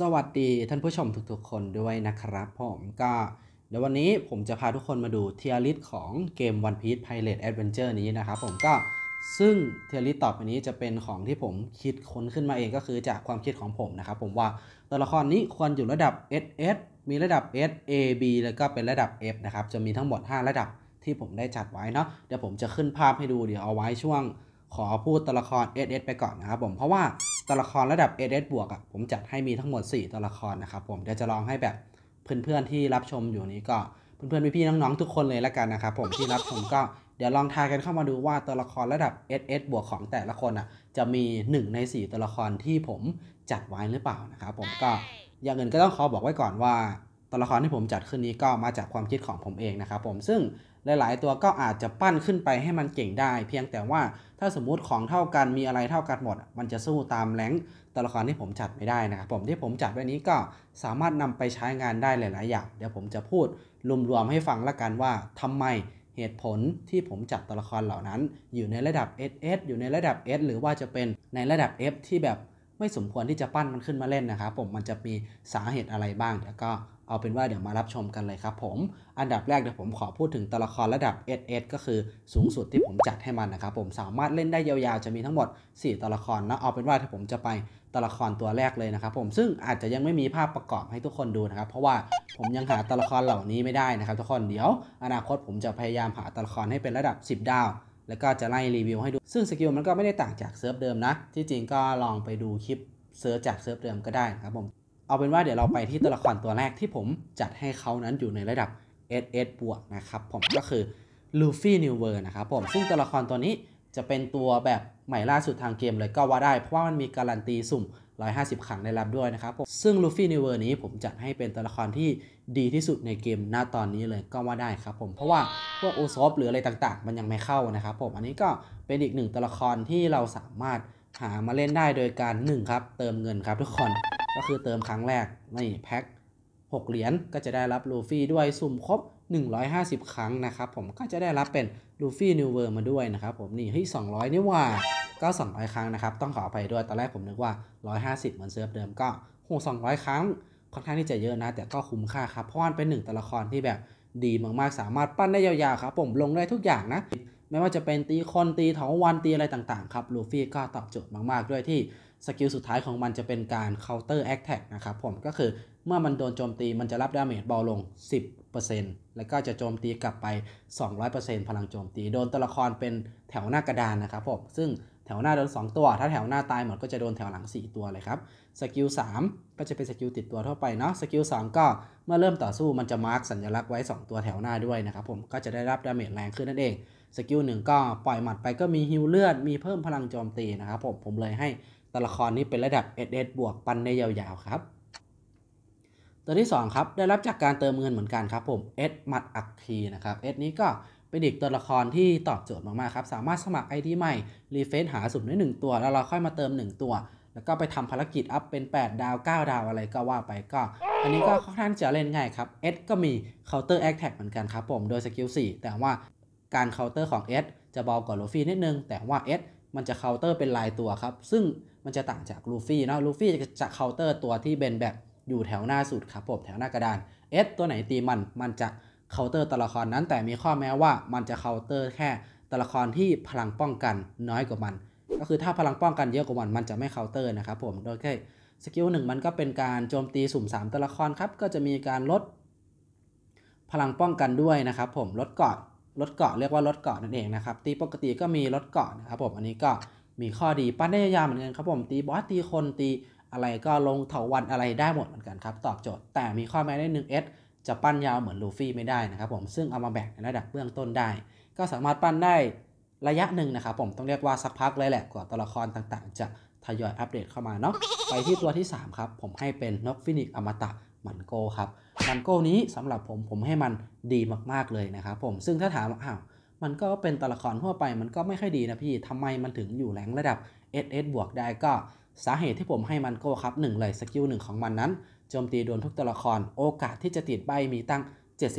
สวัสดีท่านผู้ชมทุกๆคนด้วยนะครับ ผมก็ เดี๋ยววันนี้ผมจะพาทุกคนมาดูเทียริสของเกม One Piece Pirate Adventure นี้นะครับผมก็ซึ่งเทียริสต่อไปนี้จะเป็นของที่ผมคิดค้นขึ้นมาเองก็คือจากความคิดของผมนะครับผมว่า ตัวละครนี้ควรอยู่ระดับ SS มีระดับ S A B แล้วก็เป็นระดับ F นะครับ จะมีทั้งหมด 5 ระดับที่ผมได้จัดไว้เนาะเดี๋ยวผมจะขึ้นภาพให้ดูเดี๋ยวเอาไว้ช่วงขอพูดตัวละคร SS ไปก่อนนะครับผมเพราะว่าตัวละครระดับ SS บวกอ่ะผมจัดให้มีทั้งหมด 4ตัวละครนะครับผมเดี๋ยวจะลองให้แบบเพื่อนๆที่รับชมอยู่นี้ก็เพื่อนๆพี่ๆน้องๆทุกคนเลยแล้วกันนะครับผมที่รับชมก็เดี๋ยวลองทายกันเข้ามาดูว่าตัวละครระดับ SS บวกของแต่ละคนอ่ะจะมี1ใน4ตัวละครที่ผมจัดไว้หรือเปล่านะครับผมก็อย่างอื่นก็ต้องขอบอกไว้ก่อนว่าตัวละครที่ผมจัดขึ้นนี้ก็มาจากความคิดของผมเองนะครับผมซึ่งหลายๆ ตัวก็อาจจะปั้นขึ้นไปให้มันเก่งได้ เพียงแต่ว่าถ้าสมมุติของเท่ากันมีอะไรเท่ากันหมด มันจะสู้ตามแรงตัวละครที่ผมจัดไม่ได้นะครับผมที่ผมจัดไว้นี้ก็สามารถนำไปใช้งานได้หลายๆอย่าง เดี๋ยวผมจะพูดรวมๆให้ฟังละกันว่า ทำไมเหตุผลที่ผมจัดตัวละครเหล่านั้น อยู่ในระดับ SS อยู่ในระดับ S หรือว่าจะเป็นในระดับ F ที่แบบไม่สมควรที่จะปั้นมันขึ้นมาเล่นนะครับผมมันจะมีสาเหตุอะไรบ้างเดี๋ยวก็เอาเป็นว่าเดี๋ยวมารับชมกันเลยครับผม อันดับแรกเดี๋ยวผมขอพูดถึงตัวละครระดับ SS ก็คือสูงสุดที่ผมจัดให้มันนะครับผมสามารถเล่นได้ยาวๆ จะมีทั้งหมด 4ตัวละครนะเอาเป็นว่าถ้าผมจะไปตัวละครตัวแรกเลยนะครับผมซึ่งอาจจะยังไม่มีภาพประกอบให้ทุกคนดูนะครับ เพราะว่าผมยังหาตัวละครเหล่านี้ไม่ได้นะครับทุกคนเดี๋ยว อนาคตผมจะพยายามหาตัวละครให้เป็นระดับ 10ดาว แล้วก็จะไล่รีวิวให้ดูซึ่งสกิลมันก็ไม่ได้ต่างจากเซิร์ฟเดิมนะที่จริงก็ลองไปดูคลิปเซิร์ฟจากเซิร์ฟเดิมก็ได้ครับผมเอาเป็นว่าเดี๋ยวเราไปที่ตัวละครตัวแรกที่ผมจัดให้เขานั้นอยู่ในระดับ SS บวกนะครับผมก็คือลูฟี่นิวเวอร์นะครับผมซึ่งตัวละครตัวนี้จะเป็นตัวแบบใหม่ล่าสุดทางเกม เลยก็ว่าได้เพราะว่ามันมีการันตีสุ่ม 150ครั้งในรับด้วยนะครับผมซึ่งลูฟี่นิวเวอร์นี้ ผมจัดให้เป็นตัวละครที่ดีที่สุดในเกมหน้าตอนนี้เลยก็ว่าได้ครับ ผมเพราะว่าพวกโอซอฟหรืออะไรต่าง ๆ มันยังไม่เข้านะครับผมอันนี้ก็เป็นอีกหนึ่งตัวละครที่เราสามารถหามาเล่นได้โดยการ1ครับเติมเงินครับทุกคนก็คือเติมครั้งแรก นี่ แพ็ค 6 เหรียญก็จะได้รับลูฟี่ด้วย สุ่มครบ 150 ครั้งนะครับ ผมก็จะได้รับเป็นลูฟี่นิวเวอร์มาด้วยนะครับผมนี่เฮ้ย 200 นี่ว่าก็200 ครั้งนะครับ ต้องขออภัยด้วย ตอนแรกผมนึกว่า 150เหมือนเซิร์ฟเดิมก็โห200 ครั้ง ค่อนข้างที่จะเยอะนะแต่ก็คุ้มค่าครับเพราะมันเป็นหนึ่งตัวละครที่แบบดีมากๆ สามารถปั้นได้ยาวๆครับผมลงได้ทุกอย่างนะไม่ว่าจะเป็นตีคนตีถถาวันตีอะไรต่างๆครับลูฟี่ก็ตอบโจทย์มาก ๆด้วยที่สกิลสุดท้ายของมันจะเป็นการ counter attack นะครับผมก็คือเมื่อมันโดนโจมตีมันจะรับดาเมจเบาลง 10%แล้วก็จะโจมตีกลับไป 200%พลังโจมตี โดนตัวละครเป็นแถวหน้ากระดานนะครับผมซึ่งแถวหน้าโดน 2 ตัว ถ้าแถวหน้าตายหมดก็จะโดนแถวหลัง 4 ตัวเลยครับสกิล3ก็จะเป็นสกิลติดตัวทั่วไปเนาะสกิล2ก็เมื่อเริ่มต่อสู้มันจะมาร์กสัญลักษณ์ไว้2 ตัวแถวหน้าด้วยนะครับผมก็จะได้รับดาเมจแรงขึ้นนั่นเองสกิล1ก็ปล่อยหมัดไปก็มีฮิลเลือดมีเพิ่มพลังโจมตีนะครับผมผมเลยให้ตัวละครนี้เป็นระดับ SS บวกปั้นได้ยาวๆครับ ตัวที่2ครับ ได้รับจากการเติมเงินเหมือนกันครับผมเอสมัดอักทีนะครับเอสนี้ก็เป็นอีกตัวละครที่ตอบโจทย์มากๆครับ สามารถสมัคร ID ใหม่รีเฟซหาสุดได้1ตัว แล้วเราค่อยมาเติม 1 ตัว แล้วก็ไปทำภารกิจอัพเป็น 8 ดาว 9 ดาวอะไรก็ว่าไปก็ อันนี้ก็ค่อนข้างจะเล่นง่ายครับเอสก็มี counter attack เหมือนกันครับผมโดยสกิล4แต่ว่าการ counter ของเอสจะเบากว่าโลฟี่นิดนึงแต่ว่าเอสมันจะเคาน์เตอร์เป็นลายตัวครับ ซึ่งมันจะต่างจากลูฟี่เนาะลูฟี่จะเคาน์เตอร์ตัวที่เป็นแบบอยู่แถวหน้าสุดครับผม แถวหน้ากระดาน S ตัวไหนตีมัน มันจะเคาน์เตอร์ตัวละครนั้น แต่ มีข้อแม้ว่า มันจะเคาน์เตอร์แค่ตัวละครที่พลังป้องกันน้อยกว่ามัน ก็คือถ้าพลังป้องกันเยอะกว่า มัน มันจะไม่เคาน์เตอร์นะครับผม โดยแค่สกิลหนึ่งมันก็เป็นการโจมตีสุ่ม3ตัวละครครับ ก็จะมีการลด พลังป้องกันด้วยนะครับผม ลดเกาะรถเกาะเรียกว่ารถเกาะนั่นเองนะครับตีปกติก็มีรถเกาะนะครับผมอันนี้ก็มีข้อดีปั้นได้ยาวเหมือนกันครับ ผมตีบอสตีคนตีอะไรก็ลงเถาวันอะไรได้หมดเหมือนกันครับ ตอบโจทย์ แต่มีข้อแม้ได้หนึ่งเอสจะปั้นยาวเหมือนลูฟี่ไม่ได้นะครับ ผมซึ่งเอามาแบกในระดับเบื้องต้นได้ ก็สามารถปั้นได้ระยะหนึ่งนะครับผมต้องเรียกว่าสักพักเลยแหละกว่าตัวละครต่างๆ จะทยอยอัปเดตเข้ามาเนาะไปที่ตัวที่ 3 ครับ ผมให้เป็นนกฟินิกอมตะหมันโกครับมันโก้นี้สำหรับผมผมให้มันดีมากๆเลยนะครับผม ซึ่งถ้าถามอ้าวมันก็เป็นตัวละครทั่วไปมันก็ไม่ค่อยดีนะพี่ทำไมมันถึงอยู่แรงระดับ SS บวกได้ก็สาเหตุที่ผมให้มันโก้ครับ 1 เลยสกิลหนึ่งของมันนั้นโจมตีโดนทุกตัวละคร โอกาสที่จะติดใบมีตั้ง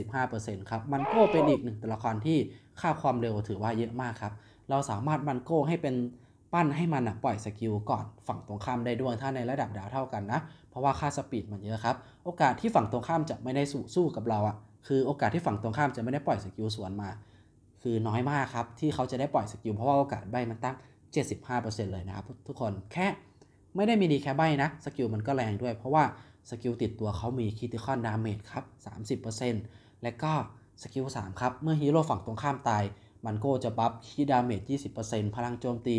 75%ครับมันโก้เป็นอีกหนึ่งตัวละครที่ค่าความเร็วถือว่าเยอะมากครับเราสามารถมันโก้ให้เป็นปั้นให้มันนะปล่อยสกิลก่อนฝั่งตรงข้าม ได้ด้วยถ้าในระดับดาวเท่ากันนะ เพราะว่าค่าสปีดมันเยอะครับโอกาสที่ฝั่งตรงข้ามจะไม่ได้สู้สู้กับเราอะ่ะคือโอกาสที่ฝั่งตรงข้ามจะไม่ได้ปล่อยสกิลสวนมา คือน้อยมากครับที่เขาจะได้ปล่อยสกิลเพราะว่าโอกาสใบมันตั้ง 75%เลยนะครับทุกคนแค่ ไม่ได้มีดีแค่ใบนะสกิลมันก็แรงด้วย เพราะว่าสกิลติดตัวเขามีคิติคอนดาเมจครับ 30%และก็สกิล3ครับเมื่อฮีโร่ฝั่งตรงข้ามตายมันโกจะบัฟที่ดาเมจ 20%พลังโจมตี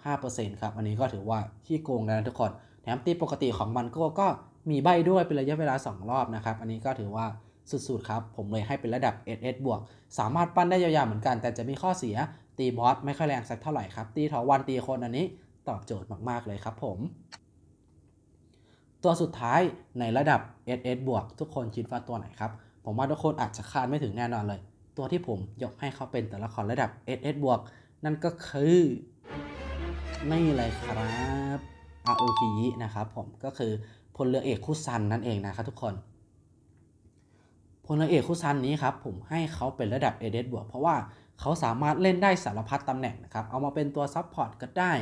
15%ครับ อันนี้ก็ถือว่าที่โกงแล้วทุกคน แถมตีปกติของมันโกก็มีใบด้วยเป็นระยะเวลา 2 รอบนะครับ อันนี้ก็ถือว่าสุดๆ ครับ ผมเลยให้เป็นระดับ SS บวกสามารถปั้นได้ยาวๆเหมือนกัน แต่จะมีข้อเสีย ตีบอสไม่ค่อยแรงสักเท่าไหร่ครับ ตีทอวันตีคนอันนี้ตอบโจทย์มากๆเลยครับผม ตัวสุดท้ายในระดับ SS บวกทุกคนคิดว่าตัวไหนครับ ผมว่าทุกคนอาจจะคาดไม่ถึงแน่นอนเลยตัวที่ผมยกให้เขาเป็นตัวละครระดับ SS บวกนั่นก็คือนี่เลยครับอาโอคิยินะครับผมก็คือพลเรือเอกคุซันนั่นเองนะครับทุกคนพลเรือเอกคุซันนี้ครับผมให้เขาเป็นระดับ SS บวกเพราะว่าเขาสามารถเล่นได้สารพัดตำแหน่งนะครับเอามาเป็นตัวซับพอร์ตก็ได้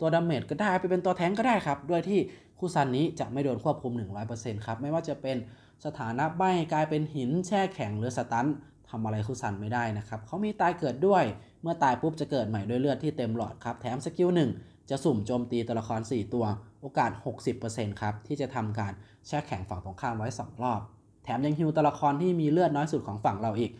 ตัวดาเมจก็ได้ไปเป็นตัวแทงก็ได้ครับด้วยที่คูซันนี้จะไม่โดนควบคุม100%ครับไม่ว่าจะเป็นสถานะใบกลายเป็นหิน แช่แข็งหรือสตันทำอะไรคุซันไม่ได้นะครับ เขามีตายเกิดด้วย เมื่อตายปุ๊บจะเกิดใหม่ด้วยเลือดที่เต็มหลอดครับ แถมสกิลหนึ่งจะสุ่มโจมตีตัวละคร 4 ตัว โอกาส 60%ครับ ที่จะทำการแช่แข็งฝั่งตรงข้ามไว้ 2 รอบ แถมยังฮิวตัวละครที่มีเลือดน้อยสุดของฝั่งเราอีก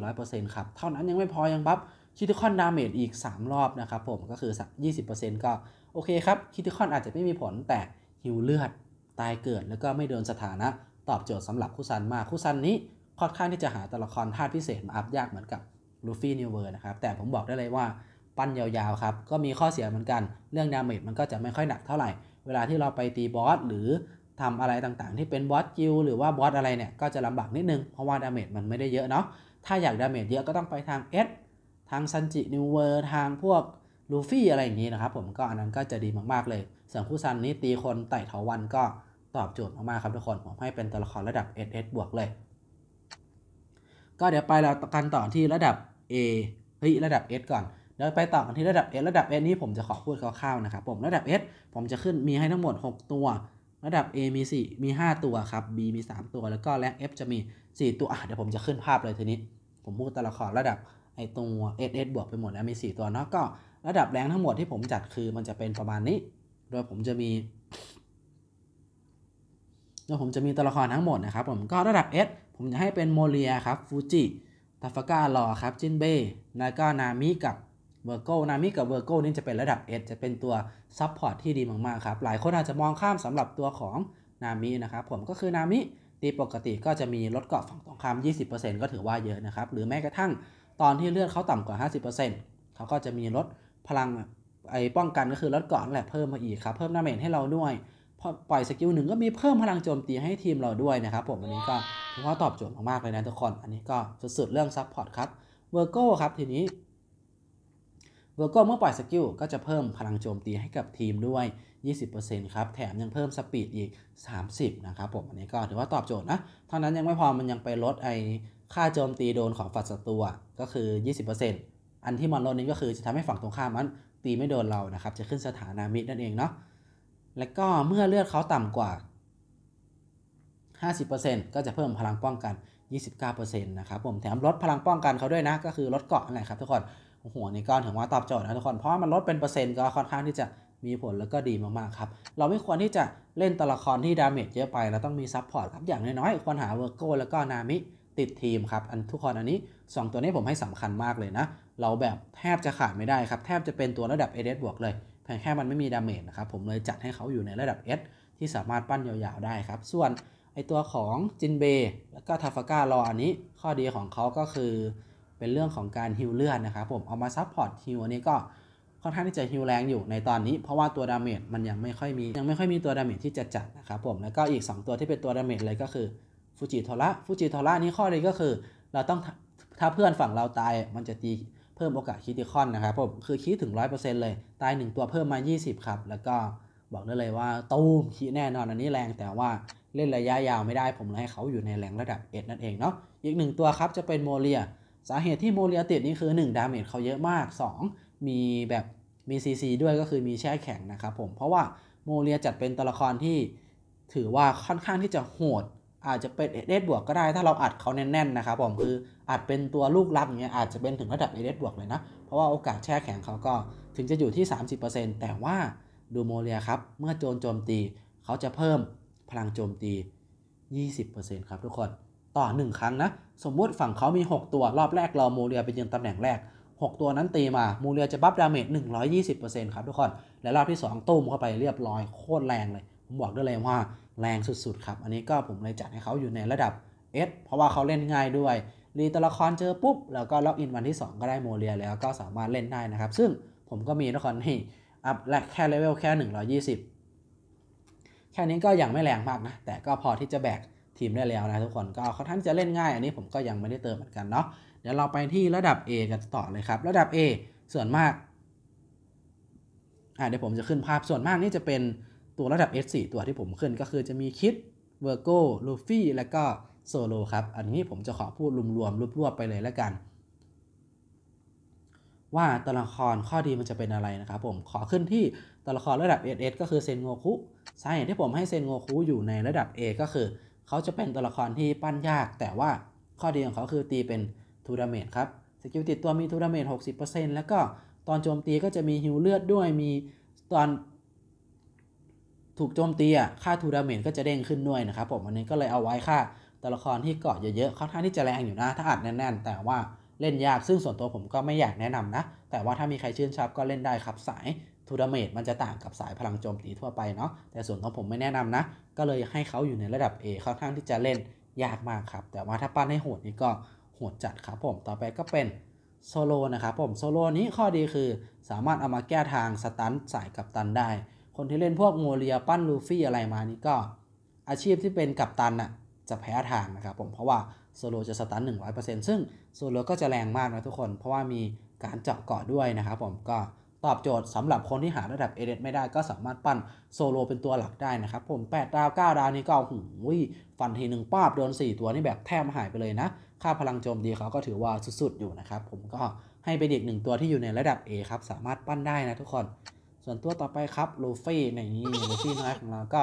400%ครับ เท่านั้นยังไม่พอยังบัฟคิติคอนดาเมจอีก 3 รอบนะครับผมก็คือ20%ก็โอเคครับคิติคอนอาจจะไม่มีผล แต่ฮิวเลือดตายเกิดแล้วก็ไม่เดินสถานะ ตอบโจทย์สำหรับคู่ซันมากคุซันนี้ค่อนข้างที่จะหาตัวละครธาตุพิเศษมาอัพยากเหมือนกับลูฟี่นิวเวอร์นะครับแต่ผมบอกได้เลยว่าปั้นยาวๆ ครับ ก็มีข้อเสียเหมือนกันเรื่องดาเมจมันก็จะไม่ค่อยหนักเท่าไหร่เวลาที่เราไปตีบอส หรือทำอะไรต่างๆ ที่เป็นบอสจิวหรือว่าบอสอะไรเนี่ย ก็จะลำบากนิดนึง เพราะว่าดาเมจมันไม่ได้เยอะเนาะถ้าอยากดาเมจเยอะก็ต้องไปทางเอสทางซันจินิวเวอร์ทางพวกลูฟี่อะไรอย่างนี้นะครับผมก็อันนั้นก็จะดีมากๆเลย ส่วนผู้ซันนี้ตีคนไต่เถาวันก็ตอบโจทย์มากๆครับทุกคนผมให้เป็นตัวละครระดับ SS บวกเลยก็เดี๋ยวไปเรากันต่อที่ระดับ A เฮ้ยระดับ S ก่อนเดี๋ยวไปต่อกันที่ระดับ S ระดับ S นี้ผมจะขอพูดคร่าวๆ นะครับผมระดับ S ผมจะขึ้นมีให้ทั้งหมด 6 ตัว ระดับ A มี 4 มี 5 ตัวครับ B มี 3 ตัว แล้วก็และ F จะมี 4 ตัวเดี๋ยวผมจะขึ้นภาพเลยทีนี้ ผมพูดแต่ละขอระดับไอตัว S S บวกไปหมดแล้วมี4 ตัวเนาะก็ ระดับแรงทั้งหมดที่ผมจัดคือมันจะเป็นประมาณนี้ โดยผมจะมีโดยผมจะมีตัวละครทั้งหมดนะครับ ผมก็ระดับ S ผมจะให้เป็นโมเรียครับฟูจิทาฟก้าลอครับจินเบ้แล้วก็นามิกับเวอร์โกนามิกับเวอร์โกนี่จะเป็นระดับ S จะเป็นตัวซัพพอร์ตที่ดีมากๆครับหลายคนอาจจะมองข้ามสำหรับตัวของนามินะครับผมก็คือนามิตีปกติก็จะมีลดเกาะฝั่งตรงข้าม 20%ก็ถือว่าเยอะนะครับ หรือแม้กระทั่งตอนที่เลือดเขาต่ำกว่า 50%เขาก็จะมีลดพลังไอ้ป้องกันก็คือลดเกาะแหละเพิ่มมาอีกครับเพิ่มหน้าเมนให้เราด้วยปล่อยสกิลหนึ่ง ก็มีเพิ่มพลังโจมตีให้ทีมเราด้วยนะครับผมอันนี้ก็ถือว่าตอบโจทย์มากๆเลยนะทุกคนอันนี้ก็สุดๆเรื่องซัพพอร์ตครับเวอร์โก้ครับทีนี้เวอร์โก้เมื่อปล่อยสกิลก็จะเพิ่มพลังโจมตีให้กับทีมด้วย 20%ครับแถมยังเพิ่มสปีดอีก 30 นะครับผมอันนี้ก็ถือว่าตอบโจทย์นะเท่านั้นยังไม่พอมันยังไปลดไอค่าโจมตีโดนของฝัดศัตรูก็คือ 20%อันที่มันลดนี้ก็คือจะทำให้ฝั่งตรงข้ามมันตีไม่โดนเรานะครับจะขึ้นสถานามิตนั่นเองเนาะและก็เมื่อเลือดเขาต่ำกว่า 50%ก็จะเพิ่มพลังป้องกัน 29%นะครับผมแถมลดพลังป้องกันเขาด้วยนะ ก็คือลดเกาะนั่นแหละครับทุกคนโอ้โหนี่ก็ถือว่าตอบโจทย์นะทุกคน เพราะมันลดเป็นเปอร์เซ็นต์ก็ค่อนข้างที่จะมีผลแล้วก็ดีมากๆครับ เราไม่ควรที่จะเล่นตัวละครที่ดาเมจเยอะไปเราต้องมีซับพอร์ตครับอย่างน้อยๆ ควรหาเวอร์โก้แล้วก็นามิติดทีมครับ อันทุกคนอันนี้ 2 ตัวนี้ผมให้สำคัญมากเลยนะ เราแบบแทบจะขาดไม่ได้ครับ แทบจะเป็นตัวระดับเอเดบวกเลยเพียงแค่มันไม่มีดาเมจนะครับผมเลยจัดให้เขาอยู่ในระดับ S ที่สามารถปั้นยาว ๆได้ครับ ส่วนไอตัวของจินเบแล้วก็ทาฟาก้ารออันนี้ ข้อดีของเขาก็คือเป็นเรื่องของการฮิลเลือดนะครับผม เอามาซับพอร์ตฮิลอันนี้ก็ค่อนข้างที่จะฮิลแรงอยู่ในตอนนี้ เพราะว่าตัวดาเมจมันยังไม่ค่อยมียังไม่ค่อยมีตัวดาเมจที่จะจัดนะครับผมแล้วก็อีก 2 ตัวที่เป็นตัวดาเมจเลยก็คือฟูจิโทระฟูจิโทระนี้ข้อดีก็คือเราต้องถ้าเพื่อนฝั่งเราตายมันจะตีเพิ่มโอกาสคิดติคอนนะครับผมคือคิดถึง 100%เลย ตาย 1 ตัวเพิ่มมา 20 ครับ แล้วก็บอกได้เลยว่าตูมคิดแน่นอนอันนี้แรงแต่ว่าเล่นระยะยาวไม่ได้ ผมเลยให้เขาอยู่ในแรงระดับเดนั่นเองเนาะ อีก 1 ตัวครับ จะเป็นโมเลีย สาเหตุที่โมเลียติดนี่คือ1ดาเมจเขาเยอะมาก 2 มีแบบมี CC ด้วยก็คือมีแช่แข็งนะครับผม เพราะว่าโมเลียจัดเป็นตัวละครที่ถือว่าค่อนข้างที่จะโหดอาจจะเป็นเอเดบวกก็ได้ถ้าเราอัดเขาแน่นๆนะครับผมคืออัดเป็นตัวลูกรับอย่างเงี้ยอาจจะเป็นถึงระดับเอเดบวกเลยนะ เพราะว่าโอกาสแช่แข็งเขาก็ถึงจะอยู่ที่ 30%แต่ว่าดูโมเลียครับ เมื่อโจมโจมตีเขาจะเพิ่มพลังโจมตี 20%ครับทุกคน ต่อ 1 ครั้งนะ สมมุติฝั่งเขามี 6 ตัวรอบแรกเราโมเลียไปยืนตำแหน่งแรก6 ตัวนั้นตีมาโมเลียจะบัฟดาเมจ120%ครับทุกคนและรอบที่ 2ตุ้มเข้าไปเรียบร้อยโคตรแรงเลยผมบอกได้เลยว่าแรงสุดๆครับ อันนี้ก็ผมเลยจัดให้เขาอยู่ในระดับ S เพราะว่าเขาเล่นง่ายด้วยรีตัวละครเจอปุ๊บแล้วก็ล็อกอินวันที่ 2 ก็ได้โมเรียแล้วก็สามารถเล่นได้นะครับ ซึ่งผมก็มีละครให้อัพแกแค่เลเวลแค่ 120 แค่นี้ก็ยังไม่แรงมากนะ แต่ก็พอที่จะแบกทีมได้แล้วนะทุกคนก็เขาท่านจะเล่นง่ายอันนี้ผมก็ยังไม่ได้เติมเหมือนกันเนาะเดี๋ยวเราไปที่ระดับ A กันต่อเลยครับระดับ A ส่วนมากอ่าเดี๋ยวผมจะขึ้นภาพส่วนมากนี่จะเป็นตัวระดับ S4 ตัวที่ผมขึ้นก็คือจะมีคิดเวอร์โก้ลูฟี่ และก็โซโลครับ อันนี้ผมจะขอพูดรวมๆรวบๆ ไปเลยแล้วกัน ว่าตัวละครข้อดีมันจะเป็นอะไรนะครับผมขอขึ้นที่ตัวละครระดับ SS ก็คือเซนโงคุใช่ที่ผมให้เซนโงคุอยู่ในระดับ A ก็คือ เขาจะเป็นตัวละครที่ปั้นยาก แต่ว่าข้อดีของเขาคือตีเป็นทูดาเมจครับสกิลติดตัวมีทูดาเมจ60%แล้วก็ตอนโจมตีก็จะมีฮิวเลือดด้วยมีตอนถูกโจมตีอ่ะ ค่าทูดาเมนก็จะเด้งขึ้นด้วยนะครับผมอันนี้ก็เลยเอาไว้ค่าตัวละครที่เกาะเยอะๆค่อนข้างที่จะแรงอยู่นะถ้าอัดแน่นๆ แต่ว่าเล่นยากซึ่งส่วนตัวผมก็ไม่อยากแนะนำนะ แต่ว่าถ้ามีใครชื่นชอบก็เล่นได้ครับสายทูดาเมจมันจะต่างกับสายพลังโจมตีทั่วไปเนาะแต่ส่วนตัวผมไม่แนะนำนะ ก็เลยให้เขาอยู่ในระดับ A ค่อนข้างที่จะเล่นยากมากครับ แต่ว่าถ้าปั้นให้โหดนี่ก็โหดจัดครับผมต่อไปก็เป็นโซโลนะครับผมโซโลนี้ข้อดีคือ สามารถเอามาแก้ทางสตัน สายกับตันได้คนที่เล่นพวกโมเรียปั้นลูฟี่อะไรมานี่ก็ อาชีพที่เป็นกัปตันน่ะจะแพ้ทางนะครับผมเพราะว่าโซโลจะสตันหนึ่งร้อยเปอร์เซ็นต์ซึ่งโซโลก็จะแรงมากนะทุกคน เพราะว่ามีการเจาะเกาะด้วยนะครับผมก็ตอบโจทย์สำหรับคนที่หาระดับเอเดไม่ได้ก็สามารถปั้นโซโลเป็นตัวหลักได้นะครับผม 8 ดาว 9 ดาวนี่ก็หูวิฟันทีหนึ่งป้าบโดน 4 ตัวนี่แบบแทบหายไปเลยนะ ค่าพลังโจมดีเขาก็ถือว่าสุดๆอยู่นะครับผมก็ให้ไปเด็กหนึ่งตัวที่อยู่ในระดับ A ครับสามารถปั้นได้นะทุกคนส่วนตัวต่อไปครับลูฟี่ในนี้ลูฟี่น้อยของเราก็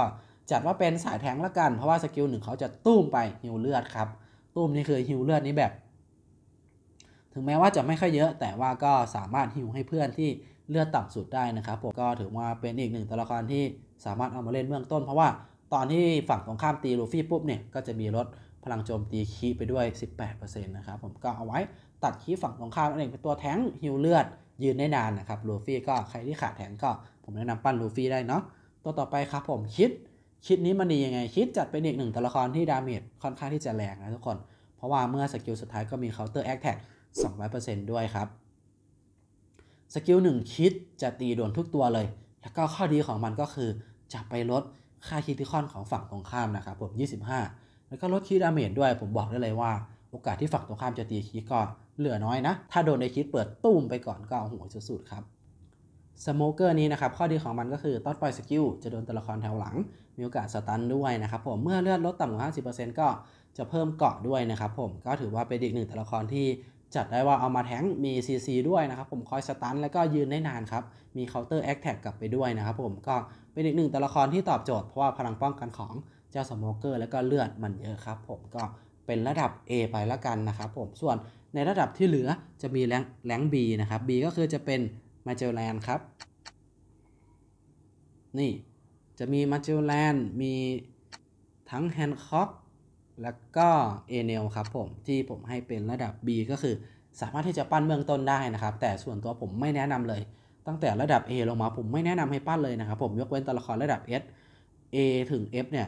จัดว่าเป็นสายแทงละกันเพราะว่าสกิลหนึ่งเขาจะตุ้มไปหิวเลือดครับตุ้มนี่คือหิวเลือดนี้แบบ ถึงแม้ว่าจะไม่ค่อยเยอะแต่ว่าก็สามารถหิวให้เพื่อนที่เลือดต่ำสุดได้นะครับผมก็ถือว่าเป็นอีกหนึ่งตัวละครที่สามารถเอามาเล่นเบื้องต้น เพราะว่าตอนที่ฝั่งตรงข้ามตีลูฟี่ปุ๊บเนี่ยก็จะมีลดพลังโจมตีคีไปด้วย 18%นะครับผมก็เอาไว้ตัดคีฝั่งตรงข้ามนั่นเองเป็นตัวแทงหิวเลือดยืนได้นานนะครับลูฟี่ก็ใครที่ขาดแข็งก็ ผมแนะนำปั้นลูฟี่ได้เนาะตัวต่อไปครับผมคิด คิดนี้มันดียังไง คิดจัดเป็นอีกหนึ่งตัวละครที่ดาเมจค่อนข้างที่จะแรงนะทุกคน เพราะว่าเมื่อสกิลสุดท้ายก็มีเคาน์เตอร์แอคแท็ก200%ด้วยครับ สกิลหนึ่งคิดจะตีโดนทุกตัวเลย แล้วก็ข้อดีของมันก็คือจะไปลดค่าคิติคอนของฝั่งตรงข้ามนะครับผม25 แล้วก็ลดคีดาเมจด้วย ผมบอกได้เลยว่าโอกาสที่ฝั่งตรงข้ามจะตีคีก่อนเหลือน้อยนะ ถ้าโดนในคิดเปิดตุ้มไปก่อนก็เอาหัวสุดๆครับ สโมเกอร์นี้นะครับข้อดีของมันก็คือตอนปล่อยสกิล จะโดนตัวละครแถวหลัง มีโอกาสสตันด้วยนะครับผมเมื่อเลือดลดต่ำกว่า 50%ก็จะเพิ่มเกาะด้วยนะครับผมก็ถือว่าเป็นอีกหนึ่งตัวละครที่จัดได้ว่าเอามาแทงมี CC ด้วยนะครับผมคอยสตันแล้วก็ยืนได้นานครับมีเคาน์เตอร์แอคแท็กกลับไปด้วยนะครับผมก็เป็นอีกหนึ่งตัวละครที่ตอบโจทย์เพราะว่าพลังป้องกันของเจ้าสโมเกอร์แล้วก็เลือดมันเยอะครับผมก็เป็นระดับ A ไปละกันนะครับผม ส่วนในระดับที่เหลือจะมีแรงแรง B นะครับ B ก็คือจะเป็นมาเจลแลนครับ นี่จะมีมาเจลแลนมีทั้งแฮนด์คอกแล้วก็เอเนลครับผมที่ผมให้เป็นระดับ B ก็คือ สามารถที่จะปั้นเมืองต้นได้นะครับแต่ส่วนตัวผมไม่แนะนำเลย ตั้งแต่ระดับ A ลงมาผมไม่แนะนำให้ปั้นเลยนะครับ ผมยกเว้นตัวละครระดับ S A ถึง F เนี่ย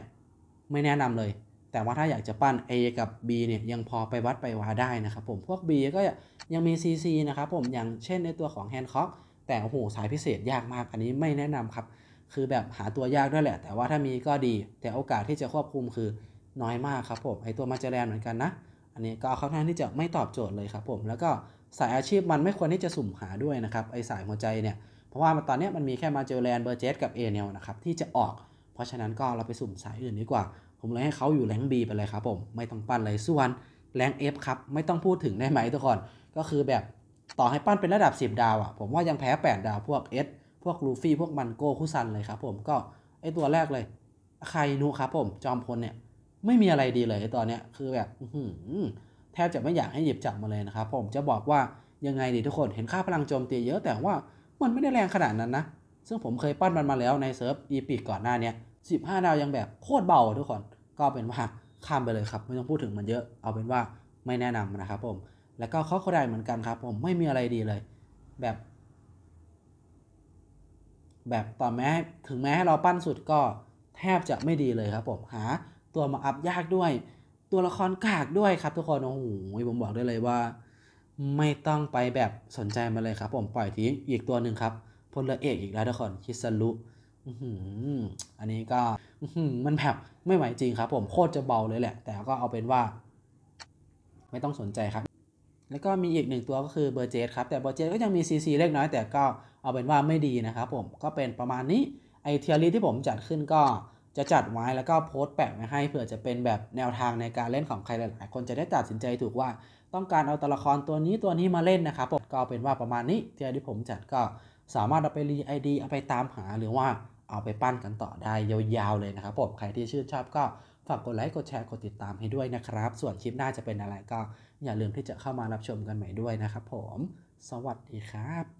ไม่แนะนำเลยแต่ว่าถ้าอยากจะปั้น A กับ B เนี่ยยังพอไปวัดไปวาได้นะครับผมพวก B ก็ยังมี CC นะครับผมอย่างเช่นในตัวของ Hancock แต่โอ้โหสายพิเศษยากมาก อันนี้ไม่แนะนำครับ คือแบบหาตัวยากด้วยแหละ แต่ว่าถ้ามีก็ดี แต่โอกาสที่จะควบคุมคือน้อยมากครับผม ไอตัวมาเจแรนเหมือนกันนะ อันนี้ก็เขาทข้านที่จะไม่ตอบโจทย์เลยครับผมแล้วก็สายอาชีพมันไม่ควรที่จะสุ่มหาด้วยนะครับไอสายหัวใจเนี่ยเพราะว่าตอนนี้มันมีแค่มาเจแรนเบอร์เจสกับเอเนลนะครับที่จะออก เพราะฉะนั้นก็เราไปสุ่มสายอื่นดีกว่าผมเลยให้เขาอยู่แรงบีไปเลยครับผมไม่ต้องปั้นเลยส่วนแรงเอฟครับ ไม่ต้องพูดถึงได้ไหมทุกคนก็คือแบบต่อให้ปั้นเป็นระดับ 10 ดาวอะ่ะ ผมว่ายังแพ้ 8 ดาวพวกเอสพวกลูฟี่พวกมันโก้คุซันเลยครับผมก็ไอตัวแรกเลย ใครนูครับผมจอมพลเนี่ย ไม่มีอะไรดีเลยตอนเนี้ยคือแบบแทบจะไม่อยากให้หยิบจับมาเลยนะครับ ผมจะบอกว่ายังไงดีทุกคนเห็นค่าพลังโจมตีเยอะ แต่ว่ามันไม่ได้แรงขนาดนั้นนะซึ่งผมเคยปั้นมันมาแล้วในเซิร์ฟอีพีกก่อนหน้าเนี้ยสิบห้าดาวยังแบบโคตรเบาทุกคนก็เป็นว่าข้ามไปเลยครับ ไม่ต้องพูดถึงมันเยอะเอาเป็นว่าไม่แนะนำนะครับผมแล้วก็ข้อคด้เหมือนกันครับ ผมไม่มีอะไรดีเลยแบบ แบบต่อแม้ถึงแม้ให้เราปั้นสุดก็แทบจะไม่ดีเลยครับ ผมหา ตัวมาอัพยากด้วย ตัวละครกากด้วยครับ ทุกคนโอ้โหผมบอกได้เลยว่า ไม่ต้องไปแบบสนใจมาเลยครับ ผมปล่อยทิ้งอีกตัวหนึ่งครับพลเรอเอกอีกแล้วทุกคนคิสรุอันนี้ก็มันแบบไม่ไหวจริงครับ ผมโคตรจะเบาเลยแหละ แต่ก็เอาเป็นว่า ไม่ต้องสนใจครับ แล้วก็มีอีกหนึ่งตัวก็คือเบอร์เจสครับ แต่เบอร์เจสก็ยังมีซีซีเล็กน้อย แต่ก็เอาเป็นว่าไม่ดีนะครับผมก็เป็นประมาณนี้ไอเทียรีที่ผมจัดขึ้นก็จะจัดไว้แล้วก็โพสต์แปะไว้ให้เผื่อจะเป็นแบบแนวทางในการเล่นของใครหลายๆคนจะได้ตัดสินใจถูกว่าต้องการเอาตัวละครตัวนี้ตัวนี้มาเล่นนะครับผมก็เป็นว่าประมาณนี้เทียที่ผมจัดก็สามารถเอาไปรีไอดีเอาไปตามหาหรือว่าเอาไปปั้นกันต่อได้ยาวๆเลยนะครับผม ใครที่ชื่นชอบก็ฝากกดไลค์กดแชร์กดติดตามให้ด้วยนะครับ ส่วนคลิปหน้าจะเป็นอะไรก็อย่าลืมที่จะเข้ามารับชมกันใหม่ด้วยนะครับผม สวัสดีครับ